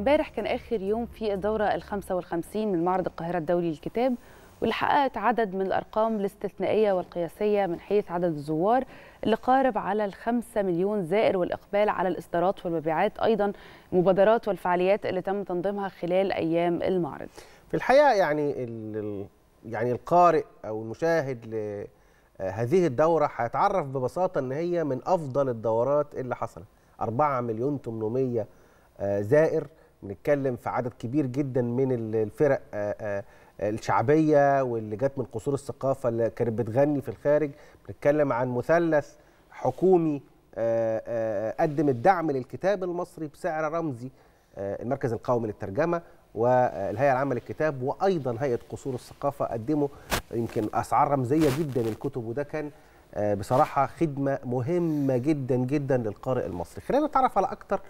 امبارح كان اخر يوم في الدوره ال55 من معرض القاهره الدولي للكتاب واللي حققت عدد من الارقام الاستثنائيه والقياسيه من حيث عدد الزوار اللي قارب على ال5 مليون زائر والاقبال على الاصدارات والمبيعات ايضا المبادرات والفعاليات اللي تم تنظيمها خلال ايام المعرض. في الحقيقه يعني يعني القارئ او المشاهد لهذه آه، الدوره هيتعرف ببساطه ان هي من افضل الدورات اللي حصلت 4 مليون 800 آه، زائر بنتكلم في عدد كبير جدا من الفرق آه، آه، الشعبيه واللي جت من قصور الثقافه اللي كانت بتغني في الخارج بنتكلم عن مثلث حكومي آه، قدم الدعم للكتاب المصري بسعر رمزي المركز القومي للترجمه والهيئه العامه للكتاب وايضا هيئه قصور الثقافه قدموا يمكن اسعار رمزيه جدا للكتب وده كان بصراحه خدمه مهمه جدا جدا للقارئ المصري خلينا نتعرف على اكتر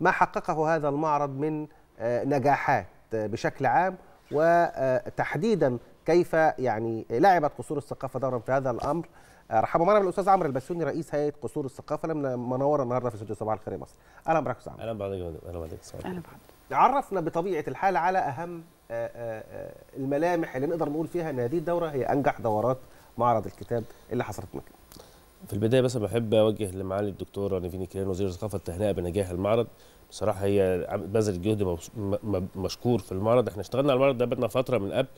ما حققه هذا المعرض من آه، نجاحات آه، بشكل عام وتحديدا آه، كيف يعني لعبت قصور الثقافه دورا في هذا الامر رحبوا معنا بالاستاذ عمرو البسيوني رئيس هيئه قصور الثقافه لما منورنا النهارده في استوديو صباح الخير مصر اهلا بك يا عمرو اهلا بحضرتك يا اهلا بحضرتك اهلا عرفنا بطبيعه الحال على اهم الملامح اللي نقدر نقول فيها ان هذه الدوره هي انجح دورات معرض الكتاب اللي حصلت مكه في البدايه بس بحب اوجه لمعالي الدكتوره نيفين كيران وزير الثقافه التهنئه بنجاح المعرض بصراحه هي بذلت جهد مشكور في المعرض احنا اشتغلنا على المعرض ده بدنا فتره من قبل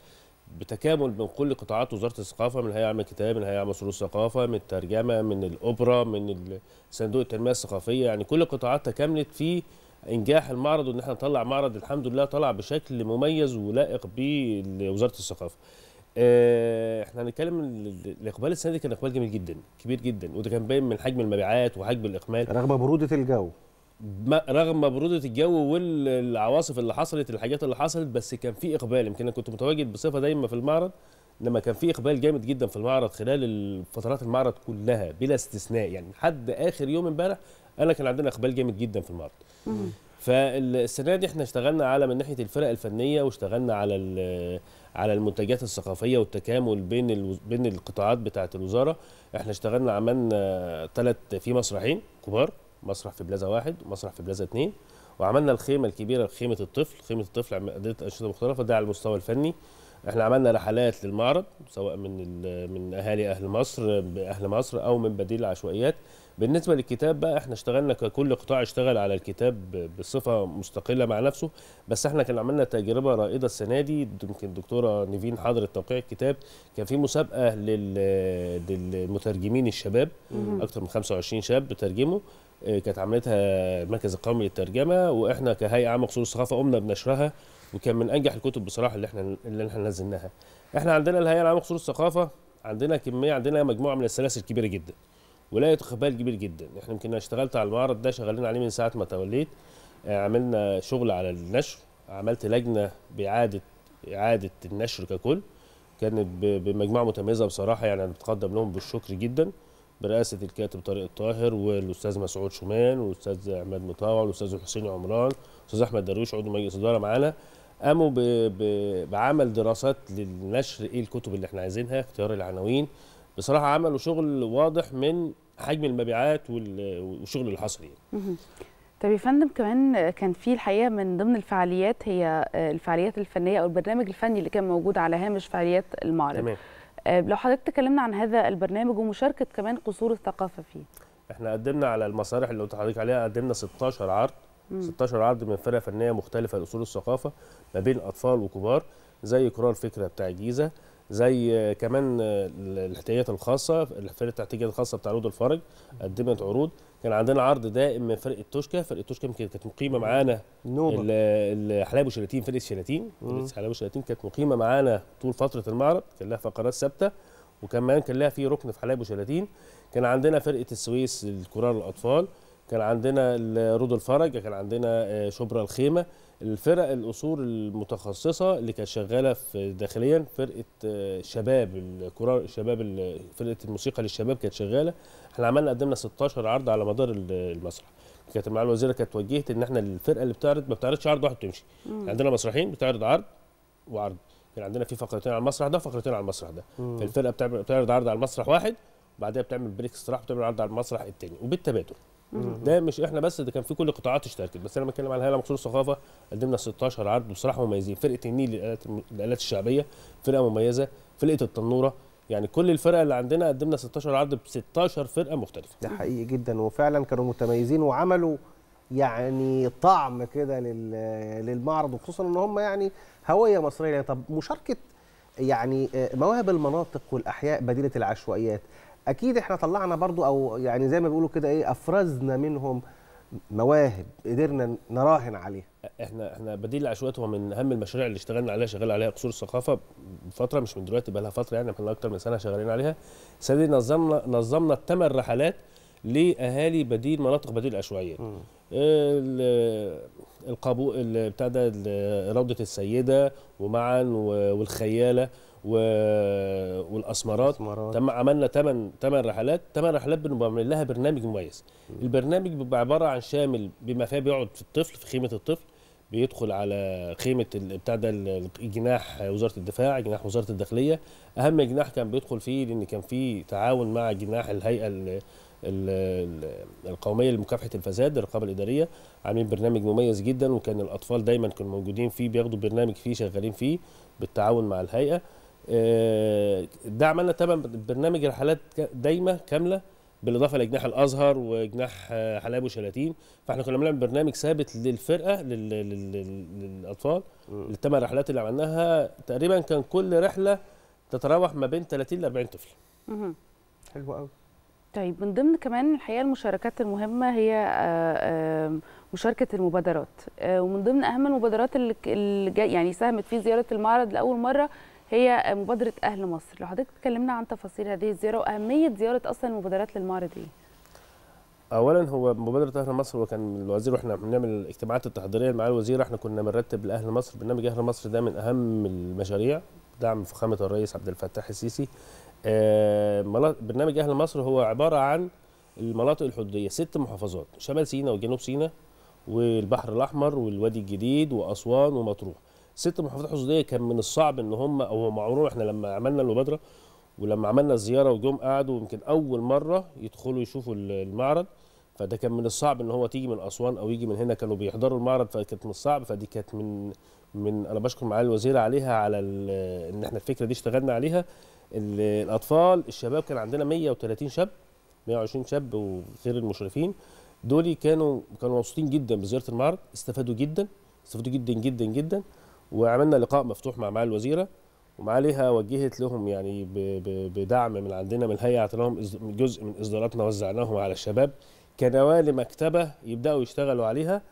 بتكامل من كل قطاعات وزاره الثقافه من الهيئه العامه كتاب من الهيئه العامه صندوق الثقافه من الترجمه من الاوبرا من صندوق التنميه الثقافيه يعني كل القطاعات تكاملت في انجاح المعرض وان احنا نطلع معرض الحمد لله طلع بشكل مميز ولائق بوزاره الثقافه آه، احنا هنتكلم الاقبال السنه دي كان اقبال جميل جدا كبير جدا وده كان باين من حجم المبيعات وحجم الاقبال رغم بروده الجو رغم بروده الجو والعواصف اللي حصلت الحاجات اللي حصلت بس كان في اقبال يمكن انا كنت متواجد بصفه دايما في المعرض لما كان في اقبال جامد جدا في المعرض خلال فترات المعرض كلها بلا استثناء يعني لحد اخر يوم امبارح انا كان عندنا اقبال جامد جدا في المعرض فالسنه دي احنا اشتغلنا على من ناحيه الفرق الفنيه واشتغلنا على على المنتجات الثقافيه والتكامل بين بين القطاعات بتاعه الوزاره احنا اشتغلنا عملنا ثلاث في مسرحين كبار مسرح في بلازا واحد ومسرح في بلازا اثنين وعملنا الخيمه الكبيره خيمه الطفل خيمه الطفل عملت انشطه مختلفه ده على المستوى الفني احنا عملنا رحلات للمعرض سواء من من اهالي اهل مصر باهل مصر او من بديل العشوائيات بالنسبه للكتاب بقى احنا اشتغلنا ككل قطاع اشتغل على الكتاب بصفه مستقله مع نفسه بس احنا كان عملنا تجربه رائده السنه دي يمكن الدكتوره نيفين حضرت توقيع الكتاب كان في مسابقه للمترجمين الشباب اكثر من 25 شاب بترجموا آه، كانت عملتها المركز القومي للترجمه واحنا كهيئه عامه قصور الثقافه قمنا بنشرها وكان من انجح الكتب بصراحه اللي احنا اللي احنا نزلناها احنا عندنا الهيئه العامه قصور الثقافه عندنا كميه عندنا مجموعه من السلاسل كبيره جدا ولقيت اقبال كبير جدا احنا يمكن اشتغلت على المعرض ده شغالين عليه من ساعه ما توليت آه، عملنا شغل على النشر عملت لجنه باعاده اعاده النشر ككل كانت بمجموعه متميزه بصراحه يعني انا بتقدم لهم بالشكر جدا برئاسه الكاتب طارق الطاهر والاستاذ مسعود شومان والاستاذ عماد مطاوع والاستاذ حسين عمران والاستاذ احمد درويش عضو مجلس اداره معانا قاموا بعمل دراسات للنشر ايه الكتب اللي احنا عايزينها اختيار العناوين بصراحه عملوا شغل واضح من حجم المبيعات والشغل اللي حصل يعني طب يا فندم كمان كان في الحقيقه من ضمن الفعاليات هي آه، الفعاليات الفنيه او البرنامج الفني اللي كان موجود على هامش فعاليات المعرض تمام آه، لو حضرتك تكلمنا عن هذا البرنامج ومشاركه كمان قصور الثقافه فيه احنا قدمنا على المسارح اللي قلت لحضرتك عليها قدمنا 16 عرض مم. 16 عرض من فرق فنيه مختلفه لاصول الثقافه ما بين اطفال وكبار زي قرار فكره بتاع الجيزه زي كمان الاحتياجات الخاصه فرقه الاحتياجات الخاصه بتاع عروض الفرج قدمت عروض كان عندنا عرض دائم من فرقه توشكا فرقه توشكا يمكن كانت مقيمه معانا حلايب وشلاتين فرقه شلاتين حلايب وشلاتين كانت مقيمه معانا طول فتره المعرض كان لها فقرات ثابته وكمان كان لها في ركن في حلايب وشلاتين كان عندنا فرقه السويس لكرار الاطفال كان عندنا رود الفرج كان عندنا آه، شبرا الخيمه الفرق الاصول المتخصصه اللي كانت شغاله في داخليا فرقه آه، شباب الكرة الشباب فرقه الموسيقى للشباب كانت شغاله احنا عملنا قدمنا 16 عرض على مدار المسرح كانت مع الوزيره كانت توجهت ان احنا الفرقه اللي بتعرض ما بتعرضش عرض واحد تمشي عندنا مسرحين بتعرض عرض وعرض كان عندنا في فقرتين على المسرح ده وفقرتين على المسرح ده مم. فالفرقه بتعرض عرض على المسرح واحد وبعدها بتعمل بريك استراحه بتعمل عرض على المسرح الثاني وبالتبادل ده مش احنا بس ده كان في كل القطاعات اشتركت بس انا بتكلم على الهيئه مخصوص الثقافه قدمنا 16 عرض بصراحه مميزين فرقه النيل للالات الشعبيه فرقه مميزه فرقه التنوره يعني كل الفرق اللي عندنا قدمنا 16 عرض ب 16 فرقه مختلفه ده حقيقي جدا وفعلا كانوا متميزين وعملوا يعني طعم كده للمعرض وخصوصا ان هم يعني هويه مصريه طب مشاركه يعني آه، مواهب المناطق والاحياء بديله العشوائيات اكيد احنا طلعنا برضو او يعني زي ما بيقولوا كده ايه افرزنا منهم مواهب قدرنا نراهن عليها احنا احنا بديل العشوائيات هو من اهم المشاريع اللي اشتغلنا عليها شغال عليها قصور الثقافه فتره مش من دلوقتي بقى لها فتره يعني احنا اكتر من سنه شغالين عليها السنه دي نظمنا نظمنا الثمان رحلات لاهالي بديل مناطق بديل العشوائيات القابو بتاع ده روضه السيده ومعا والخياله و... والاسمرات تم عملنا 8 8 رحلات 8 رحلات بنعمل لها برنامج مميز م. البرنامج بيبقى عباره عن شامل بما فيه بيقعد في الطفل في خيمه الطفل بيدخل على خيمه بتاع ده جناح وزاره الدفاع جناح وزاره الداخليه اهم جناح كان بيدخل فيه لان كان في تعاون مع جناح الهيئه ال... القوميه لمكافحه الفساد الرقابه الاداريه عاملين برنامج مميز جدا وكان الاطفال دايما كانوا موجودين فيه بياخدوا برنامج فيه شغالين فيه بالتعاون مع الهيئه آه، ده عملنا طبعا برنامج رحلات دايمه كامله بالاضافه لجناح الازهر وجناح آه، حلايب وشلاتين فاحنا كنا بنعمل برنامج ثابت للفرقه للاطفال الثمان رحلات اللي عملناها تقريبا كان كل رحله تتراوح ما بين 30 ل 40 طفل. حلو قوي. طيب من ضمن كمان الحقيقه المشاركات المهمه هي آه، مشاركه المبادرات ومن ضمن اهم المبادرات اللي يعني ساهمت في زياره المعرض لاول مره هي مبادره اهل مصر لو حضرتك تكلمنا عن تفاصيل هذه الزياره واهميه زياره اصلا المبادرات للمعرض ايه اولا هو مبادره اهل مصر هو كان الوزير واحنا بنعمل الاجتماعات التحضيريه مع الوزير احنا كنا بنرتب لاهل مصر برنامج اهل مصر ده من اهم المشاريع دعم فخامه الرئيس عبد الفتاح السيسي آه، برنامج اهل مصر هو عباره عن المناطق الحدوديه ست محافظات شمال سيناء وجنوب سيناء والبحر الاحمر والوادي الجديد واسوان ومطروح ست محافظات حدوديه كان من الصعب ان هم او هم احنا لما عملنا المبادره ولما عملنا الزياره وجم قعدوا يمكن اول مره يدخلوا يشوفوا المعرض فده كان من الصعب ان هو تيجي من اسوان او يجي من هنا كانوا بيحضروا المعرض فكانت من الصعب فدي كانت من من انا بشكر معالي الوزير عليها على ان احنا الفكره دي اشتغلنا عليها الاطفال الشباب كان عندنا 130 شاب 120 شاب وغير المشرفين دول كانوا كانوا مبسوطين جدا بزياره المعرض استفادوا جدا استفادوا جدا جدا جدا وعملنا لقاء مفتوح مع معالي الوزيره ومعاليها وجهت لهم يعني بدعم من عندنا من الهيئه لهم جزء من اصداراتنا وزعناهم على الشباب كنوال مكتبه يبداوا يشتغلوا عليها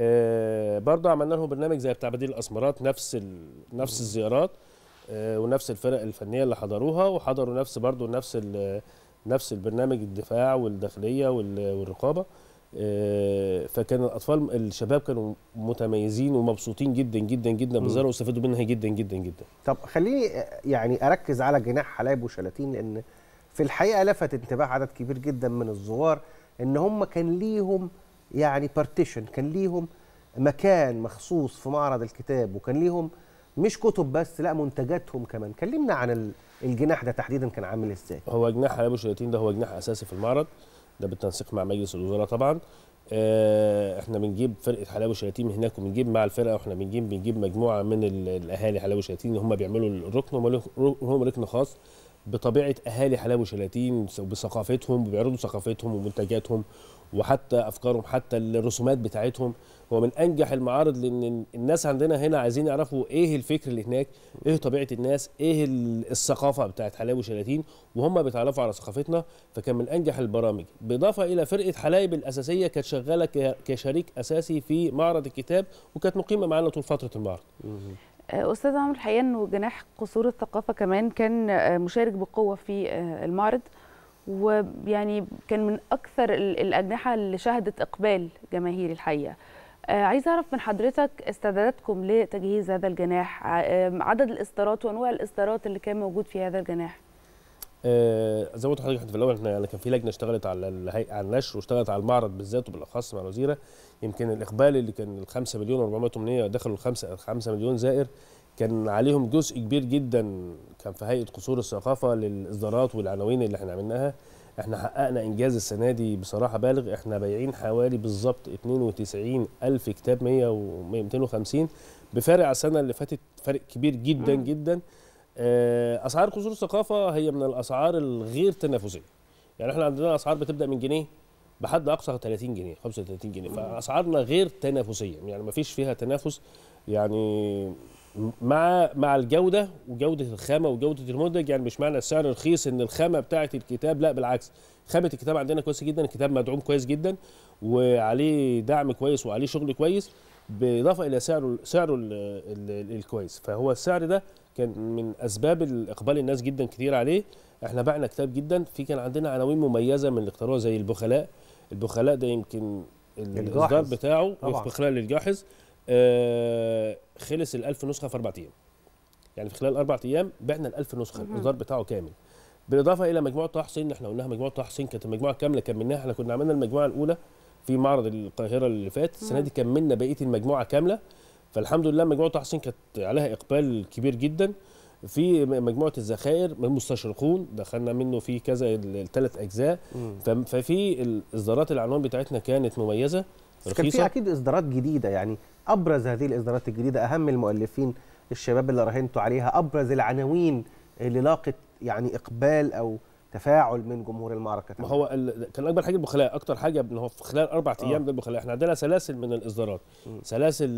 آه، برضه عملنا لهم برنامج زي بتاع بديل الاسمرات نفس ال... نفس الزيارات آه، ونفس الفرق الفنيه اللي حضروها وحضروا نفس برضه نفس ال... نفس البرنامج الدفاع والداخليه وال... والرقابه آه، فكان الاطفال الشباب كانوا متميزين ومبسوطين جدا جدا جدا بالزياره واستفادوا منها جدا جدا جدا طب خليني آه، يعني اركز على جناح حلايب وشلاتين لان في الحقيقه لفت انتباه عدد كبير جدا من الزوار ان هم كان ليهم يعني بارتيشن كان ليهم مكان مخصوص في معرض الكتاب وكان ليهم مش كتب بس لا منتجاتهم كمان كلمنا عن الجناح ده تحديدا كان عامل ازاي هو جناح حلايب وشلاتين ده هو جناح اساسي في المعرض ده بالتنسيق مع مجلس الوزراء طبعا آه، احنا بنجيب فرقه حلاوه شلاتين هناك وبنجيب مع الفرقه واحنا بنجيب بنجيب مجموعه من الاهالي حلاوه اللي هم بيعملوا الركن وهم لهم ركن خاص بطبيعه اهالي حلاوه شلاتين بثقافتهم وبيعرضوا ثقافتهم ومنتجاتهم وحتى افكارهم حتى الرسومات بتاعتهم هو من انجح المعارض لان الناس عندنا هنا عايزين يعرفوا ايه الفكر اللي هناك ايه طبيعه الناس ايه الثقافه بتاعت حلاوي شلاتين وهم بيتعرفوا على ثقافتنا فكان من انجح البرامج بالاضافه الى فرقه حلايب الاساسيه كانت شغاله كشريك اساسي في معرض الكتاب وكانت مقيمه معانا طول فتره المعرض استاذ عمرو الحقيقه انه جناح قصور الثقافه كمان كان آه، مشارك بقوه في آه، المعرض ويعني كان من اكثر الاجنحه اللي شهدت اقبال جماهيري الحقيقه آه، عايز اعرف من حضرتك استعداداتكم لتجهيز هذا الجناح عدد الاصدارات وانواع الاصدارات اللي كان موجود في هذا الجناح آه زي ما قلت لحضرتك في الاول احنا يعني كان في لجنه اشتغلت على الهيئه على النشر واشتغلت على المعرض بالذات وبالاخص مع الوزيره يمكن الاقبال اللي كان ال 5 مليون و408 دخلوا ال 5 5 مليون زائر كان عليهم جزء كبير جدا كان في هيئه قصور الثقافه للاصدارات والعناوين اللي احنا عملناها احنا حققنا انجاز السنه دي بصراحه بالغ احنا بايعين حوالي بالظبط 92 الف كتاب 100 و 250 بفارق على السنه اللي فاتت فارق كبير جدا جدا آه، اسعار قصور الثقافه هي من الاسعار الغير تنافسيه يعني احنا عندنا اسعار بتبدا من جنيه بحد اقصى 30 جنيه 35 جنيه فاسعارنا غير تنافسيه يعني ما فيش فيها تنافس يعني مع مع الجوده وجوده الخامه وجوده المنتج يعني مش معنى السعر رخيص ان الخامه بتاعه الكتاب لا بالعكس خامه الكتاب عندنا كويسه جدا الكتاب مدعوم كويس جدا وعليه دعم كويس وعليه شغل كويس بالاضافه الى سعره سعره الكويس فهو السعر ده كان من اسباب الاقبال الناس جدا كتير عليه احنا بعنا كتاب جدا في كان عندنا عناوين مميزه من اللي اختاروها زي البخلاء البخلاء ده يمكن الاصدار بتاعه وفق خلال الجاحظ آه خلص ال1000 نسخه في اربع ايام يعني في خلال اربع ايام بعنا ال1000 نسخه الاصدار بتاعه كامل بالاضافه الى مجموعه طه حسين احنا قلناها مجموعه طه حسين كانت المجموعه كامله كملناها احنا كنا عملنا المجموعه الاولى في معرض القاهره اللي فات السنه دي كملنا بقيه المجموعه كامله فالحمد لله مجموعه طه حسين كانت عليها اقبال كبير جدا في مجموعه الذخائر من المستشرقون دخلنا منه في كذا الثلاث اجزاء مم. ففي الاصدارات العنوان بتاعتنا كانت مميزه رخيصه كان في اكيد اصدارات جديده يعني ابرز هذه الاصدارات الجديده اهم المؤلفين الشباب اللي راهنتوا عليها ابرز العناوين اللي لاقت يعني اقبال او تفاعل من جمهور المعركه ما هو ال... كان اكبر حاجه البخلاء اكتر حاجه ان هو في خلال اربع آه. ايام ده البخلاء احنا عندنا سلاسل من الاصدارات آه، م. سلاسل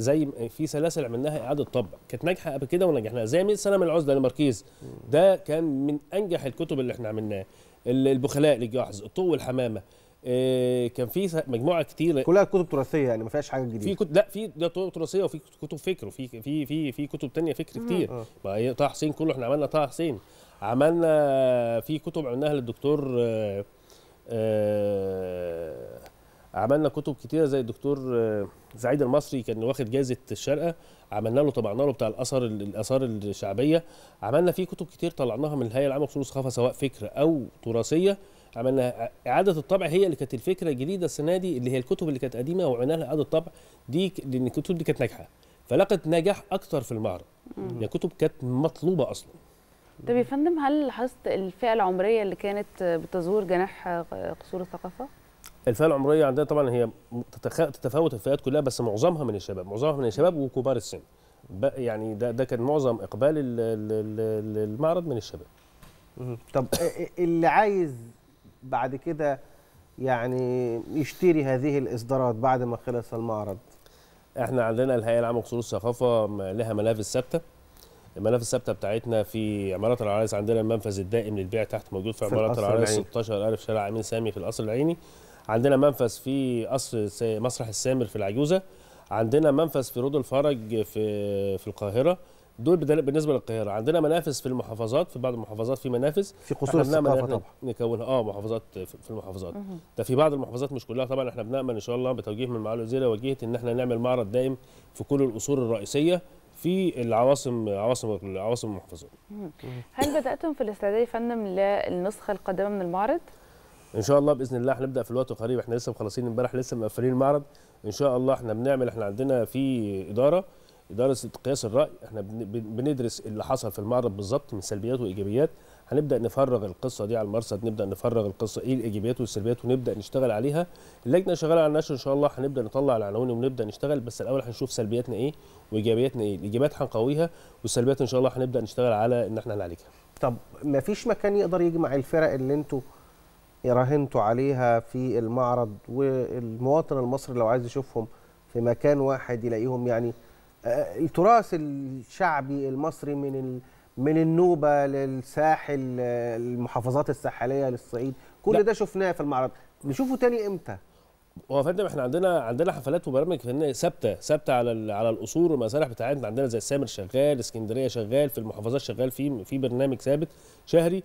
زي في سلاسل عملناها اعاده طبع كانت ناجحه قبل كده ونجحناها زي 100 سنه من العزله لماركيز ده كان من انجح الكتب اللي احنا عملناها البخلاء للجاحظ الطوق والحمامه آه، كان في مجموعه كتير كلها كتب تراثيه يعني ما فيهاش حاجه جديده في كتب لا في ده تراثيه وفي كتب فكر وفي في في في كتب تانية فكر كتير ما هي طه حسين كله احنا عملنا طه حسين عملنا في كتب عملناها للدكتور آه، آه، عملنا كتب كتيره زي الدكتور سعيد آه، المصري كان واخد جائزه الشرقه عملنا له طبعنا له بتاع الاثار الاثار الشعبيه عملنا فيه كتب كتير طلعناها من الهيئه العامه للفنون الثقافه سواء فكره او تراثيه عملنا اعاده الطبع هي اللي كانت الفكره الجديده السنه دي اللي هي الكتب اللي كانت قديمه وعملنا لها اعاده طبع دي لان الكتب دي كانت ناجحه فلقت نجاح اكثر في المعرض يعني كتب كانت مطلوبه اصلا طب يا فندم هل لاحظت الفئه العمريه اللي كانت بتزور جناح قصور الثقافه؟ الفئه العمريه عندنا طبعا هي تتفاوت الفئات كلها بس معظمها من الشباب معظمها من الشباب وكبار السن يعني ده ده كان معظم اقبال المعرض من الشباب طب اللي عايز بعد كده يعني يشتري هذه الاصدارات بعد ما خلص المعرض احنا عندنا الهيئه العامه لقصور الثقافه لها ملابس ثابته الملف الثابته بتاعتنا في عماره العرايس عندنا المنفذ الدائم للبيع تحت موجود في, في عماره العرايس 16000 شارع امين سامي في القصر العيني عندنا منفذ في قصر مسرح السامر في العجوزه عندنا منفذ في رود الفرج في في القاهره دول بالنسبه للقاهره عندنا منافس في المحافظات في بعض المحافظات في منافس في قصور الثقافه طبعا نكونها اه محافظات في المحافظات ده في بعض المحافظات مش كلها طبعا احنا بنامل ان شاء الله بتوجيه من معالي الوزير وجهه ان احنا نعمل معرض دائم في كل القصور الرئيسيه في العواصم عواصم عواصم المحافظات هل بداتم في الاستعداد يا فندم للنسخه القادمه من المعرض ان شاء الله باذن الله هنبدا في الوقت القريب احنا لسه مخلصين امبارح لسه مقفلين المعرض ان شاء الله احنا بنعمل احنا عندنا في اداره اداره قياس الراي احنا بندرس اللي حصل في المعرض بالظبط من سلبيات وايجابيات هنبدا نفرغ القصه دي على المرصد نبدا نفرغ القصه ايه الايجابيات والسلبيات ونبدا نشتغل عليها اللجنه شغاله على النشر ان شاء الله هنبدا نطلع العناوين ونبدا نشتغل بس الاول هنشوف سلبياتنا ايه وايجابياتنا ايه الايجابيات هنقويها والسلبيات ان شاء الله هنبدا نشتغل على ان احنا نعالجها طب ما فيش مكان يقدر يجمع الفرق اللي انتوا راهنتوا عليها في المعرض والمواطن المصري لو عايز يشوفهم في مكان واحد يلاقيهم يعني التراث آه، الشعبي المصري من ال... من النوبه للساحل المحافظات الساحليه للصعيد كل ده شفناه في المعرض نشوفه تاني امتى هو يا فندم احنا عندنا عندنا حفلات وبرامج فنيه ثابته ثابته على على القصور والمسارح بتاعتنا عندنا زي السامر شغال اسكندريه شغال في المحافظات شغال في في برنامج ثابت شهري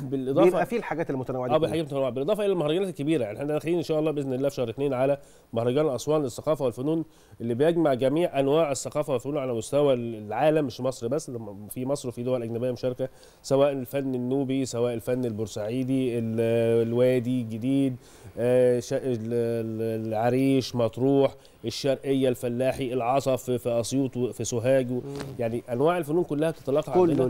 بالاضافه بيبقى في الحاجات المتنوعه دي اه الحاجات المتنوعه بالاضافه الى المهرجانات الكبيره يعني احنا داخلين ان شاء الله باذن الله في شهر اثنين على مهرجان اسوان للثقافه والفنون اللي بيجمع جميع انواع الثقافه والفنون على مستوى العالم مش مصر بس في مصر وفي دول اجنبيه مشاركه سواء الفن النوبي سواء الفن البورسعيدي الوادي الجديد آه، العريش مطروح الشرقيه الفلاحي العصف في اسيوط في سوهاج يعني انواع الفنون كلها تتلاقى كله عندنا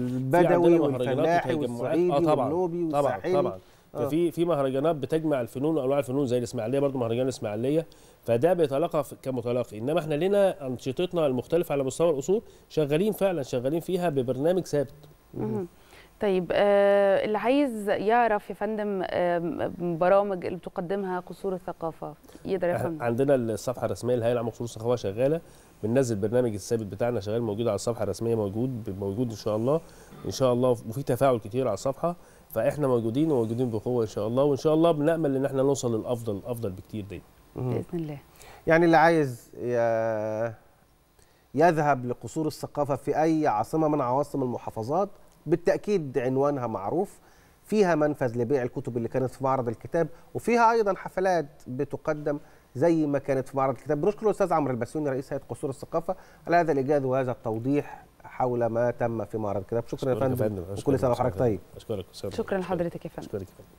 البدوي والفلاحي والصعيدي آه طبعا والنوبي طبعا طبعا آه. ففي في مهرجانات بتجمع الفنون وانواع الفنون زي الاسماعيليه برضو مهرجان الاسماعيليه فده بيتلاقى كمتلاقي انما احنا لنا انشطتنا المختلفه على مستوى الاصول شغالين فعلا شغالين فيها ببرنامج ثابت طيب آه، اللي عايز يعرف يا فندم برامج اللي بتقدمها قصور الثقافه يقدر يفهم أه، عندنا الصفحه الرسميه للهيئه العامه لقصور الثقافه شغاله بننزل البرنامج الثابت بتاعنا شغال موجود على الصفحه الرسميه موجود موجود ان شاء الله ان شاء الله وفي تفاعل كتير على الصفحه فاحنا موجودين وموجودين بقوه ان شاء الله وان شاء الله بنامل ان احنا نوصل للافضل افضل بكتير دايما باذن الله يعني اللي عايز يذهب لقصور الثقافه في اي عاصمه من عواصم المحافظات بالتاكيد عنوانها معروف فيها منفذ لبيع الكتب اللي كانت في معرض الكتاب وفيها ايضا حفلات بتقدم زي ما كانت في معرض الكتاب بنشكر الاستاذ عمرو البسيوني رئيس هيئه قصور الثقافه على هذا الايجاز وهذا التوضيح حول ما تم في معرض الكتاب شكرا يا فندم وكل سنه وحضرتك طيب شكرا لحضرتك يا فندم